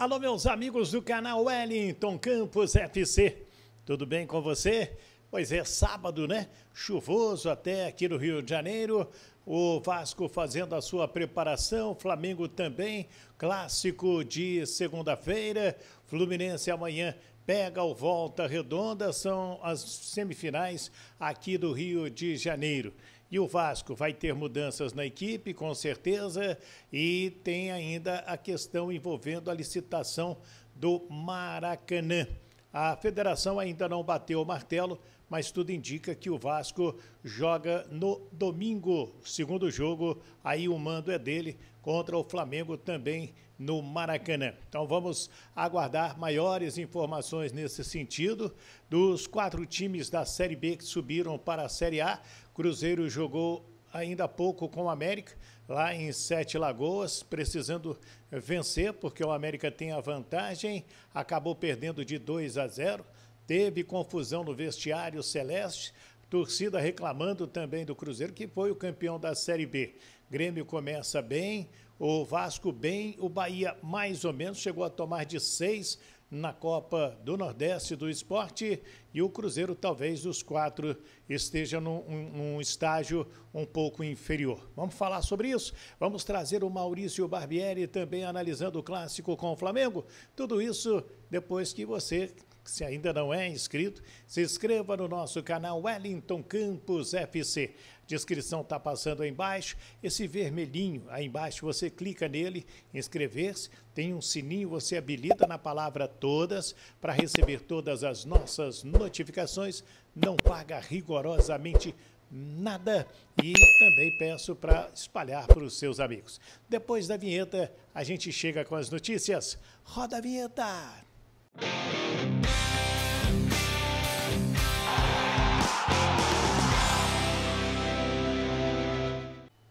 Alô, meus amigos do canal Wellington Campos FC. Tudo bem com você? Pois é, sábado, né? Chuvoso até aqui no Rio de Janeiro. O Vasco fazendo a sua preparação, Flamengo também. Clássico de segunda-feira. Fluminense amanhã pega o Volta Redonda. São as semifinais aqui do Rio de Janeiro. E o Vasco vai ter mudanças na equipe, com certeza, e tem ainda a questão envolvendo a licitação do Maracanã. A federação ainda não bateu o martelo mas tudo indica que o Vasco joga no domingo, segundo jogo, aí o mando é dele contra o Flamengo também no Maracanã. Então vamos aguardar maiores informações nesse sentido dos quatro times da Série B que subiram para a Série A. Cruzeiro jogou ainda há pouco com o América, lá em Sete Lagoas, precisando vencer, porque o América tem a vantagem, acabou perdendo de 2 a 0. Teve confusão no vestiário celeste, torcida reclamando também do Cruzeiro, que foi o campeão da Série B. Grêmio começa bem, o Vasco bem, o Bahia mais ou menos, chegou a tomar de seis na Copa do Nordeste do esporte e o Cruzeiro talvez os quatro esteja num, num, estágio um pouco inferior. Vamos falar sobre isso? Vamos trazer o Maurício Barbieri também analisando o clássico com o Flamengo? Tudo isso depois que você se ainda não é inscrito, se inscreva no nosso canal Wellington Campos FC. Descrição está passando aí embaixo, esse vermelhinho aí embaixo, você clica nele, inscrever-se, tem um sininho, você habilita na palavra todas para receber todas as nossas notificações, não paga rigorosamente nada e também peço para espalhar para os seus amigos. Depois da vinheta, a gente chega com as notícias. Roda a vinheta!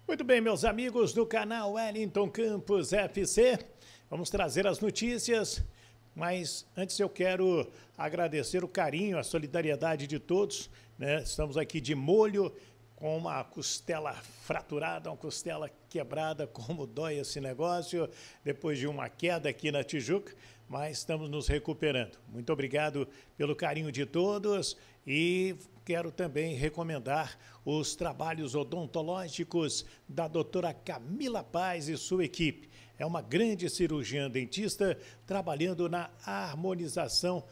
Muito bem, meus amigos do canal Wellington Campos FC, vamos trazer as notícias, mas antes eu quero agradecer o carinho, a solidariedade de todos, né? Estamos aqui de molho com uma costela fraturada, uma costela quebrada, como dói esse negócio, depois de uma queda aqui na Tijuca, mas estamos nos recuperando. Muito obrigado pelo carinho de todos e quero também recomendar os trabalhos odontológicos da doutora Camila Paz e sua equipe. É uma grande cirurgiã dentista trabalhando na harmonização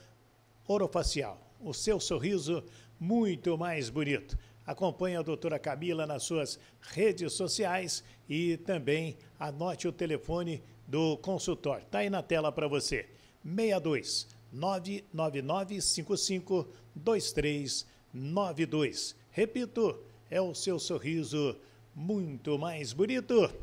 orofacial. O seu sorriso muito mais bonito. Acompanhe a doutora Camila nas suas redes sociais e também anote o telefone do consultório. Está aí na tela para você. 62 99955 2392. Repito, é o seu sorriso muito mais bonito.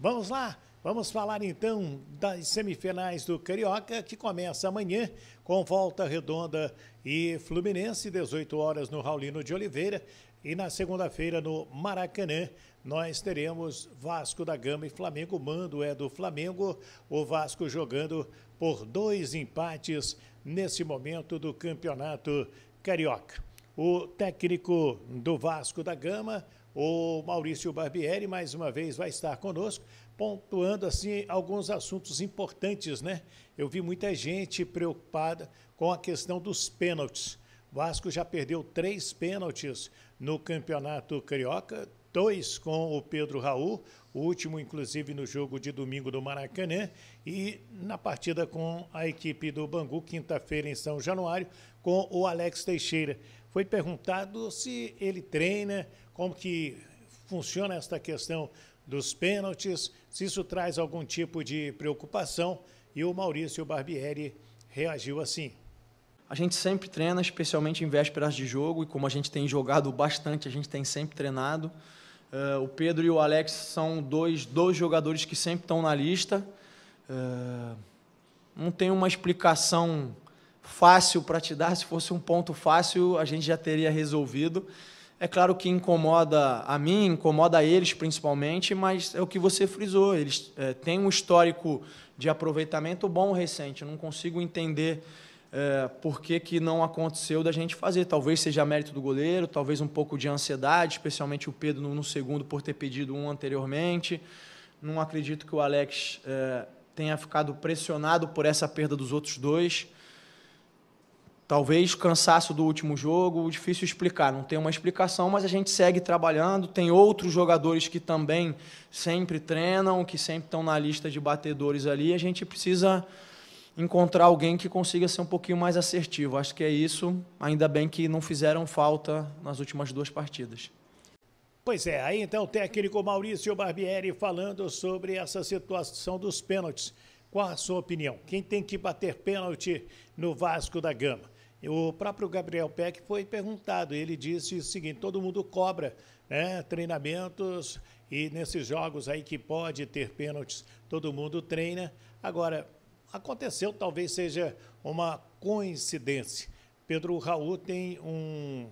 Vamos lá, vamos falar então das semifinais do Carioca, que começa amanhã com Volta Redonda e Fluminense, 18 horas no Raulino de Oliveira, e na segunda-feira, no Maracanã, nós teremos Vasco da Gama e Flamengo. O mando é do Flamengo. O Vasco jogando por dois empates nesse momento do Campeonato Carioca. O técnico do Vasco da Gama, o Maurício Barbieri, mais uma vez vai estar conosco, pontuando assim alguns assuntos importantes, né? Eu vi muita gente preocupada com a questão dos pênaltis. Vasco já perdeu três pênaltis no Campeonato Carioca, dois com o Pedro Raul, o último inclusive no jogo de domingo do Maracanã, e na partida com a equipe do Bangu, quinta-feira em São Januário, com o Alex Teixeira. Foi perguntado se ele treina, como que funciona esta questão dos pênaltis, se isso traz algum tipo de preocupação, e o Maurício Barbieri reagiu assim. A gente sempre treina, especialmente em vésperas de jogo, e como a gente tem jogado bastante, a gente tem sempre treinado. Uh, o Pedro e o Alex são dois, dois jogadores que sempre estão na lista. Uh, não tem uma explicação fácil para te dar. Se fosse um ponto fácil, a gente já teria resolvido. É claro que incomoda a mim, incomoda a eles principalmente, mas é o que você frisou. Eles é, têm um histórico de aproveitamento bom recente. Eu não consigo entender é, por que, que não aconteceu da gente fazer. Talvez seja mérito do goleiro, talvez um pouco de ansiedade, especialmente o Pedro no, no segundo por ter pedido um anteriormente. Não acredito que o Alex é, tenha ficado pressionado por essa perda dos outros dois. Talvez cansaço do último jogo, difícil explicar, não tem uma explicação, mas a gente segue trabalhando. Tem outros jogadores que também sempre treinam, que sempre estão na lista de batedores ali. A gente precisa encontrar alguém que consiga ser um pouquinho mais assertivo. Acho que é isso. Ainda bem que não fizeram falta nas últimas duas partidas. Pois é, aí então o técnico Maurício Barbieri falando sobre essa situação dos pênaltis. Qual a sua opinião? Quem tem que bater pênalti no Vasco da Gama? O próprio Gabriel Peck foi perguntado, ele disse o seguinte: todo mundo cobra né, treinamentos e nesses jogos aí que pode ter pênaltis, todo mundo treina. Agora, Aconteceu, talvez seja uma coincidência. Pedro Raul tem um,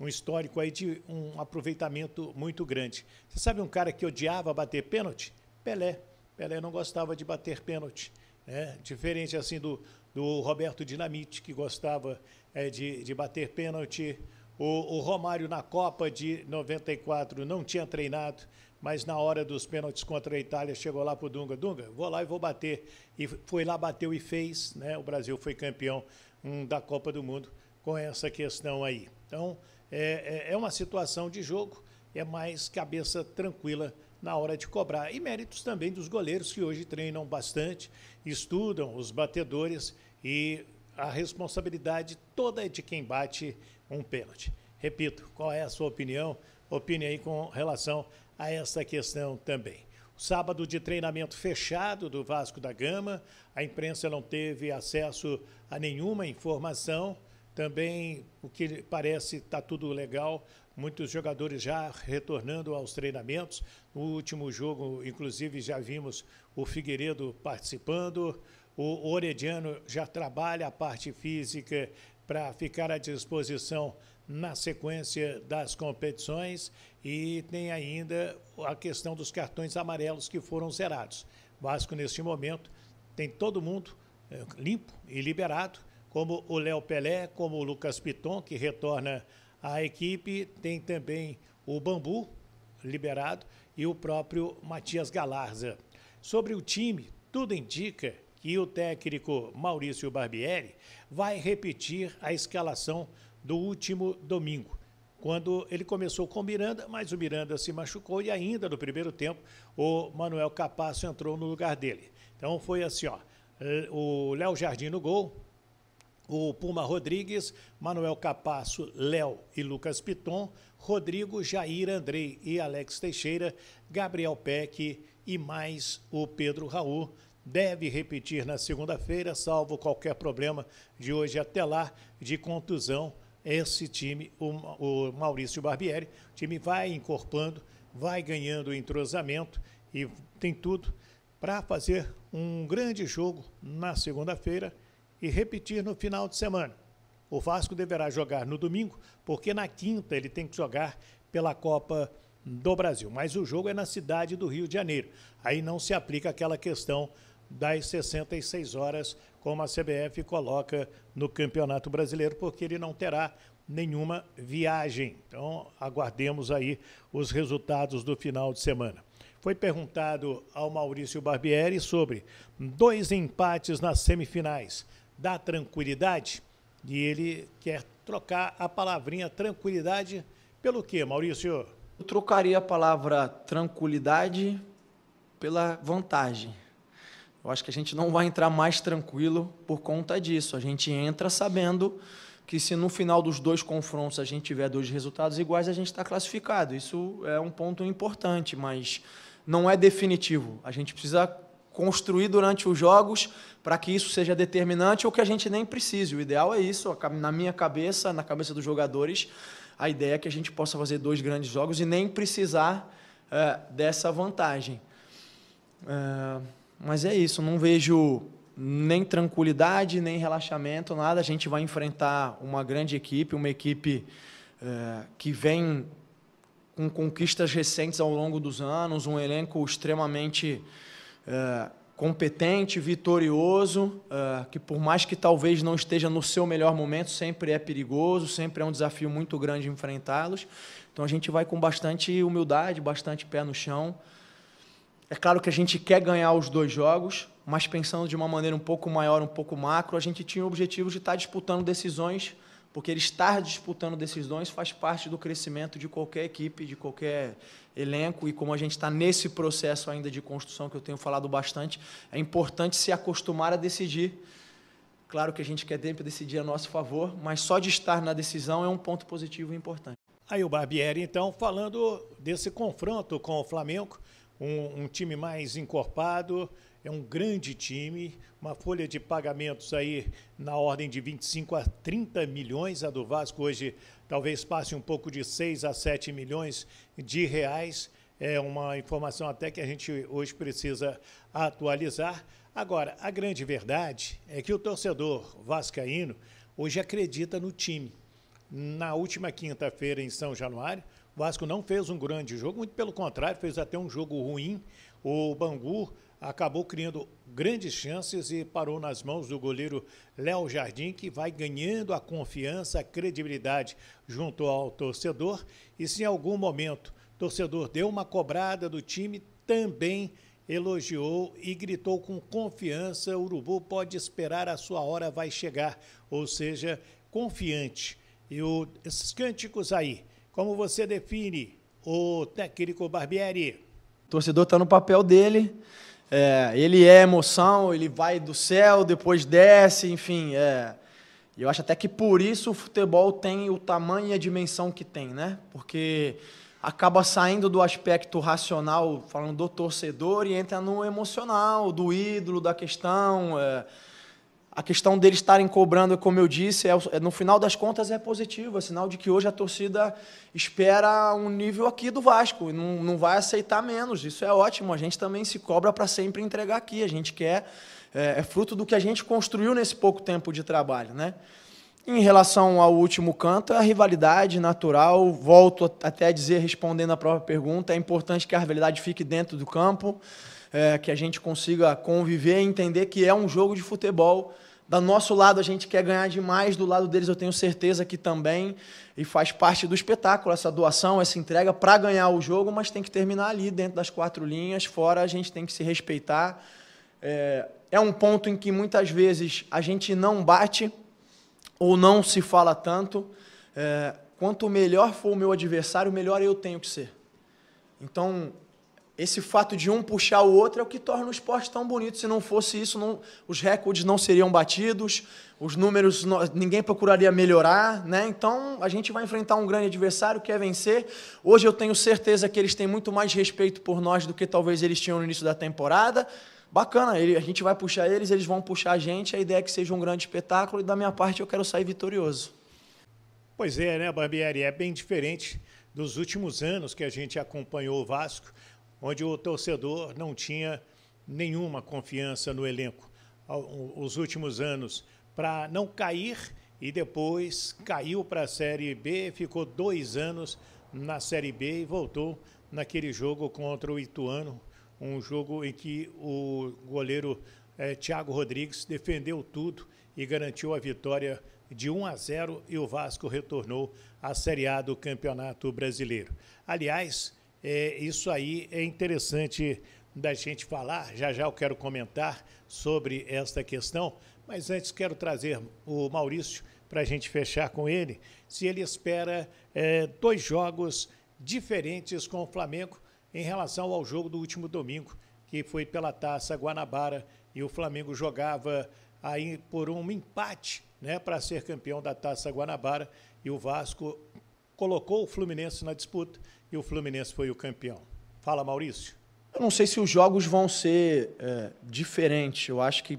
um histórico aí de um aproveitamento muito grande. Você sabe um cara que odiava bater pênalti? Pelé. Pelé não gostava de bater pênalti. Né? Diferente assim do, do Roberto Dinamite, que gostava é, de, de bater pênalti. O, o Romário na Copa de 94 não tinha treinado mas na hora dos pênaltis contra a Itália chegou lá pro Dunga, Dunga, vou lá e vou bater. E foi lá, bateu e fez, né? O Brasil foi campeão um, da Copa do Mundo com essa questão aí. Então, é, é, é uma situação de jogo, é mais cabeça tranquila na hora de cobrar. E méritos também dos goleiros que hoje treinam bastante, estudam os batedores e a responsabilidade toda é de quem bate um pênalti. Repito, qual é a sua opinião? Opine aí com relação a essa questão também. Sábado de treinamento fechado do Vasco da Gama, a imprensa não teve acesso a nenhuma informação. Também o que parece está tudo legal, muitos jogadores já retornando aos treinamentos. No último jogo, inclusive, já vimos o Figueiredo participando, o Orediano já trabalha a parte física para ficar à disposição na sequência das competições e tem ainda a questão dos cartões amarelos que foram zerados. Vasco, neste momento, tem todo mundo eh, limpo e liberado, como o Léo Pelé, como o Lucas Piton, que retorna à equipe, tem também o Bambu liberado e o próprio Matias Galarza. Sobre o time, tudo indica que o técnico Maurício Barbieri vai repetir a escalação do último domingo quando ele começou com o Miranda, mas o Miranda se machucou e ainda no primeiro tempo o Manuel Capasso entrou no lugar dele. Então foi assim, ó, eh, o Léo Jardim no gol, o Puma Rodrigues, Manuel Capasso, Léo e Lucas Piton, Rodrigo, Jair, Andrei e Alex Teixeira, Gabriel Peck e mais o Pedro Raul. Deve repetir na segunda-feira, salvo qualquer problema de hoje até lá de contusão esse time, o, o Maurício Barbieri, o time vai encorpando, vai ganhando entrosamento e tem tudo para fazer um grande jogo na segunda-feira e repetir no final de semana. O Vasco deverá jogar no domingo, porque na quinta ele tem que jogar pela Copa do Brasil. Mas o jogo é na cidade do Rio de Janeiro. Aí não se aplica aquela questão das 66 horas como a CBF coloca no Campeonato Brasileiro, porque ele não terá nenhuma viagem. Então, aguardemos aí os resultados do final de semana. Foi perguntado ao Maurício Barbieri sobre dois empates nas semifinais. da tranquilidade? E ele quer trocar a palavrinha tranquilidade pelo quê, Maurício? Eu trocaria a palavra tranquilidade pela vantagem. Eu acho que a gente não vai entrar mais tranquilo por conta disso. A gente entra sabendo que se no final dos dois confrontos a gente tiver dois resultados iguais, a gente está classificado. Isso é um ponto importante, mas não é definitivo. A gente precisa construir durante os jogos para que isso seja determinante ou que a gente nem precise. O ideal é isso. Na minha cabeça, na cabeça dos jogadores, a ideia é que a gente possa fazer dois grandes jogos e nem precisar é, dessa vantagem. É... Mas é isso, não vejo nem tranquilidade, nem relaxamento, nada. A gente vai enfrentar uma grande equipe, uma equipe eh, que vem com conquistas recentes ao longo dos anos, um elenco extremamente eh, competente, vitorioso, eh, que por mais que talvez não esteja no seu melhor momento, sempre é perigoso, sempre é um desafio muito grande enfrentá-los. Então a gente vai com bastante humildade, bastante pé no chão. É claro que a gente quer ganhar os dois jogos, mas pensando de uma maneira um pouco maior, um pouco macro, a gente tinha o objetivo de estar disputando decisões, porque ele estar disputando decisões faz parte do crescimento de qualquer equipe, de qualquer elenco, e como a gente está nesse processo ainda de construção, que eu tenho falado bastante, é importante se acostumar a decidir. Claro que a gente quer sempre decidir a nosso favor, mas só de estar na decisão é um ponto positivo e importante. Aí o Barbieri, então, falando desse confronto com o Flamengo, um, um time mais encorpado, é um grande time, uma folha de pagamentos aí na ordem de 25 a 30 milhões. A do Vasco hoje talvez passe um pouco de 6 a 7 milhões de reais. É uma informação até que a gente hoje precisa atualizar. Agora, a grande verdade é que o torcedor vascaíno hoje acredita no time. Na última quinta-feira em São Januário, o Vasco não fez um grande jogo, muito pelo contrário, fez até um jogo ruim. O Bangu acabou criando grandes chances e parou nas mãos do goleiro Léo Jardim, que vai ganhando a confiança, a credibilidade junto ao torcedor. E se em algum momento o torcedor deu uma cobrada do time, também elogiou e gritou com confiança: o Urubu pode esperar, a sua hora vai chegar. Ou seja, confiante. E o, esses cânticos aí como você define o técnico Barbieri? O torcedor está no papel dele. É, ele é emoção, ele vai do céu, depois desce, enfim. É, eu acho até que por isso o futebol tem o tamanho e a dimensão que tem, né? Porque acaba saindo do aspecto racional, falando do torcedor, e entra no emocional, do ídolo, da questão. É, a questão deles estarem cobrando, como eu disse, é, é, no final das contas é positivo, é sinal de que hoje a torcida espera um nível aqui do Vasco, não, não vai aceitar menos. Isso é ótimo. A gente também se cobra para sempre entregar aqui. A gente quer é, é, fruto do que a gente construiu nesse pouco tempo de trabalho, né? Em relação ao último canto, é a rivalidade natural, volto até a dizer, respondendo a própria pergunta, é importante que a rivalidade fique dentro do campo é, que a gente consiga conviver e entender que é um jogo de futebol. Do nosso lado a gente quer ganhar demais, do lado deles eu tenho certeza que também. E faz parte do espetáculo essa doação, essa entrega para ganhar o jogo, mas tem que terminar ali dentro das quatro linhas. Fora a gente tem que se respeitar. É, é um ponto em que muitas vezes a gente não bate ou não se fala tanto. É, quanto melhor for o meu adversário, melhor eu tenho que ser. Então, esse fato de um puxar o outro é o que torna o esporte tão bonito. Se não fosse isso, não, os recordes não seriam batidos, os números não, ninguém procuraria melhorar, né? Então a gente vai enfrentar um grande adversário, quer vencer. Hoje eu tenho certeza que eles têm muito mais respeito por nós do que talvez eles tinham no início da temporada. Bacana, ele, a gente vai puxar eles, eles vão puxar a gente. A ideia é que seja um grande espetáculo e da minha parte eu quero sair vitorioso. Pois é, né, Barbieri? É bem diferente dos últimos anos que a gente acompanhou o Vasco onde o torcedor não tinha nenhuma confiança no elenco. Os últimos anos, para não cair e depois caiu para a Série B, ficou dois anos na Série B e voltou naquele jogo contra o Ituano, um jogo em que o goleiro é, Thiago Rodrigues defendeu tudo e garantiu a vitória de 1 a 0 e o Vasco retornou à Série A do Campeonato Brasileiro. Aliás, é, isso aí é interessante da gente falar. Já já eu quero comentar sobre esta questão, mas antes quero trazer o Maurício para a gente fechar com ele. Se ele espera é, dois jogos diferentes com o Flamengo em relação ao jogo do último domingo, que foi pela Taça Guanabara e o Flamengo jogava aí por um empate, né, para ser campeão da Taça Guanabara e o Vasco colocou o Fluminense na disputa e o Fluminense foi o campeão. Fala, Maurício. Eu não sei se os jogos vão ser é, diferentes. Eu acho que,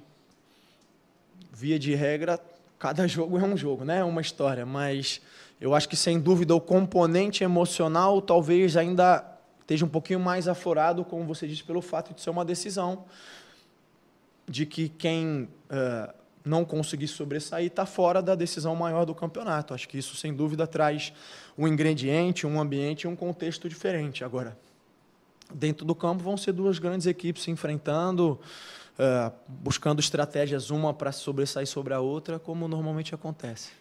via de regra, cada jogo é um jogo, né? É uma história. Mas eu acho que, sem dúvida, o componente emocional talvez ainda esteja um pouquinho mais aforado, como você disse, pelo fato de ser uma decisão. De que quem uh, não conseguir sobressair, está fora da decisão maior do campeonato. Acho que isso, sem dúvida, traz um ingrediente, um ambiente e um contexto diferente. Agora, dentro do campo vão ser duas grandes equipes se enfrentando, uh, buscando estratégias uma para sobressair sobre a outra, como normalmente acontece.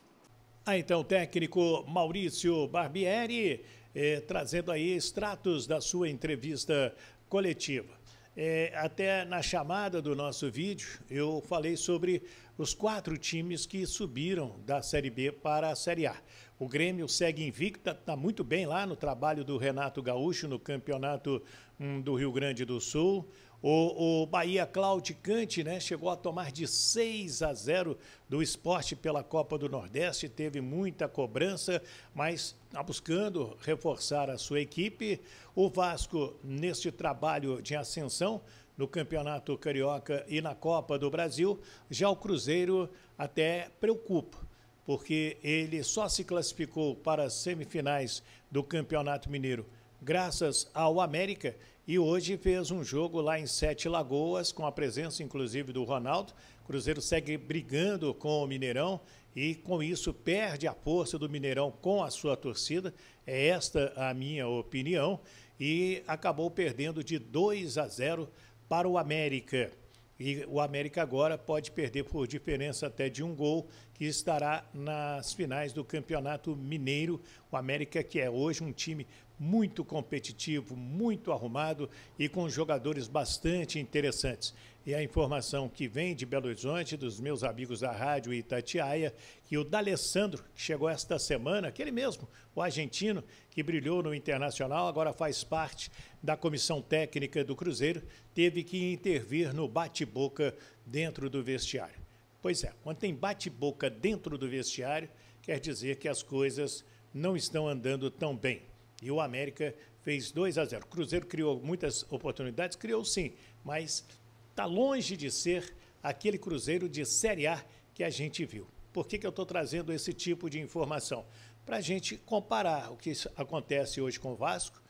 Ah, então, o técnico Maurício Barbieri, eh, trazendo aí extratos da sua entrevista coletiva. É, até na chamada do nosso vídeo, eu falei sobre os quatro times que subiram da Série B para a Série A. O Grêmio segue invicto, está muito bem lá no trabalho do Renato Gaúcho no campeonato hum, do Rio Grande do Sul. O, o Bahia claudicante né, chegou a tomar de 6 a 0 do esporte pela Copa do Nordeste, teve muita cobrança, mas está buscando reforçar a sua equipe. O Vasco, neste trabalho de ascensão, no Campeonato Carioca e na Copa do Brasil. Já o Cruzeiro até preocupa, porque ele só se classificou para as semifinais do Campeonato Mineiro graças ao América e hoje fez um jogo lá em Sete Lagoas, com a presença inclusive do Ronaldo. O Cruzeiro segue brigando com o Mineirão e com isso perde a força do Mineirão com a sua torcida. É esta a minha opinião. E acabou perdendo de 2 a 0 para o América. E o América agora pode perder por diferença até de um gol, que estará nas finais do Campeonato Mineiro. O América, que é hoje um time muito competitivo, muito arrumado e com jogadores bastante interessantes. E a informação que vem de Belo Horizonte, dos meus amigos da rádio Itatiaia, que o D'Alessandro, que chegou esta semana, aquele mesmo, o argentino, que brilhou no Internacional, agora faz parte da comissão técnica do Cruzeiro, teve que intervir no bate-boca dentro do vestiário. Pois é, quando tem bate-boca dentro do vestiário, quer dizer que as coisas não estão andando tão bem. E o América fez 2 a 0. Cruzeiro criou muitas oportunidades, criou sim, mas está longe de ser aquele Cruzeiro de Série A que a gente viu. Por que, que eu estou trazendo esse tipo de informação? Para a gente comparar o que acontece hoje com o Vasco,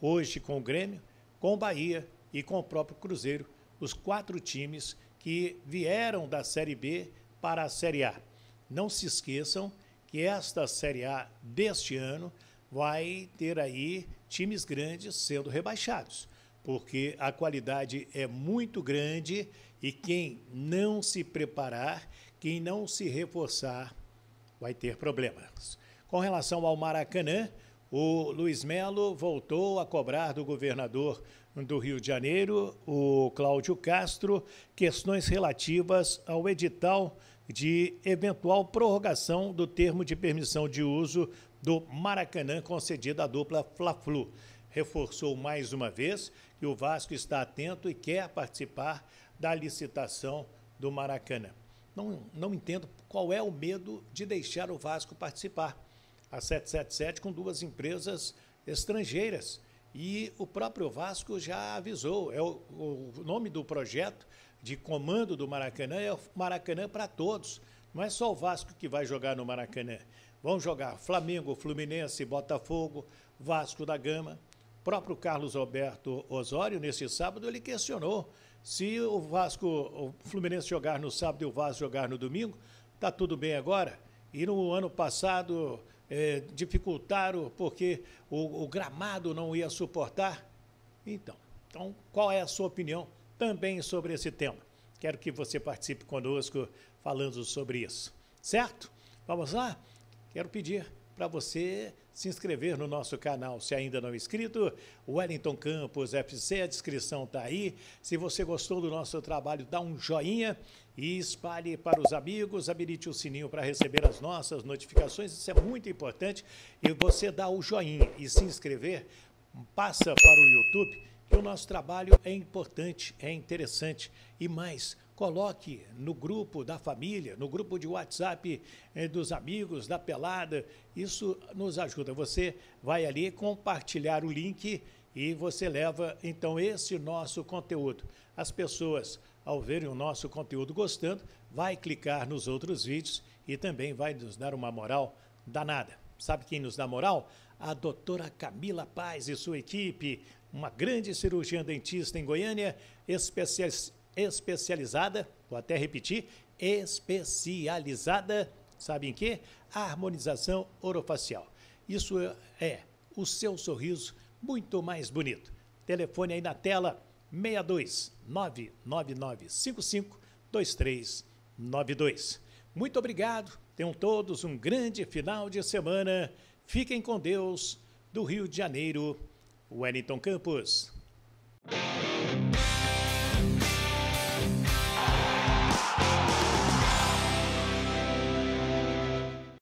hoje com o Grêmio, com o Bahia e com o próprio Cruzeiro, os quatro times que vieram da Série B para a Série A. Não se esqueçam que esta Série A deste ano vai ter aí times grandes sendo rebaixados, porque a qualidade é muito grande e quem não se preparar, quem não se reforçar, vai ter problemas. Com relação ao Maracanã, o Luiz Melo voltou a cobrar do governador do Rio de Janeiro, o Cláudio Castro, questões relativas ao edital de eventual prorrogação do termo de permissão de uso do Maracanã concedido à dupla Fla-Flu. Reforçou mais uma vez que o Vasco está atento e quer participar da licitação do Maracanã. Não, não entendo qual é o medo de deixar o Vasco participar. A 777 com duas empresas estrangeiras. E o próprio Vasco já avisou. É o, o nome do projeto de comando do Maracanã é o Maracanã para todos. Não é só o Vasco que vai jogar no Maracanã. Vão jogar Flamengo, Fluminense, Botafogo, Vasco da Gama. O próprio Carlos Alberto Osório, nesse sábado, ele questionou se o Vasco, o Fluminense jogar no sábado e o Vasco jogar no domingo, está tudo bem agora. E no ano passado é, dificultaram porque o, o gramado não ia suportar. Então, então, qual é a sua opinião também sobre esse tema. Quero que você participe conosco falando sobre isso, certo? Vamos lá? Quero pedir para você se inscrever no nosso canal. Se ainda não é inscrito, Wellington Campos FC, a descrição está aí. Se você gostou do nosso trabalho, dá um joinha e espalhe para os amigos, habilite o sininho para receber as nossas notificações, isso é muito importante. E você dá o joinha e se inscrever, passa para o YouTube o nosso trabalho é importante, é interessante. E mais, coloque no grupo da família, no grupo de WhatsApp eh, dos amigos, da pelada. Isso nos ajuda. Você vai ali compartilhar o link e você leva então esse nosso conteúdo. As pessoas, ao verem o nosso conteúdo gostando, vai clicar nos outros vídeos e também vai nos dar uma moral danada. Sabe quem nos dá moral? A doutora Camila Paz e sua equipe uma grande cirurgiã dentista em Goiânia, especializada, vou até repetir, especializada, sabe em quê? A harmonização orofacial. Isso é, é o seu sorriso muito mais bonito. Telefone aí na tela 62 99955 2392. Muito obrigado. Tenham todos um grande final de semana. Fiquem com Deus do Rio de Janeiro Wellington Campos.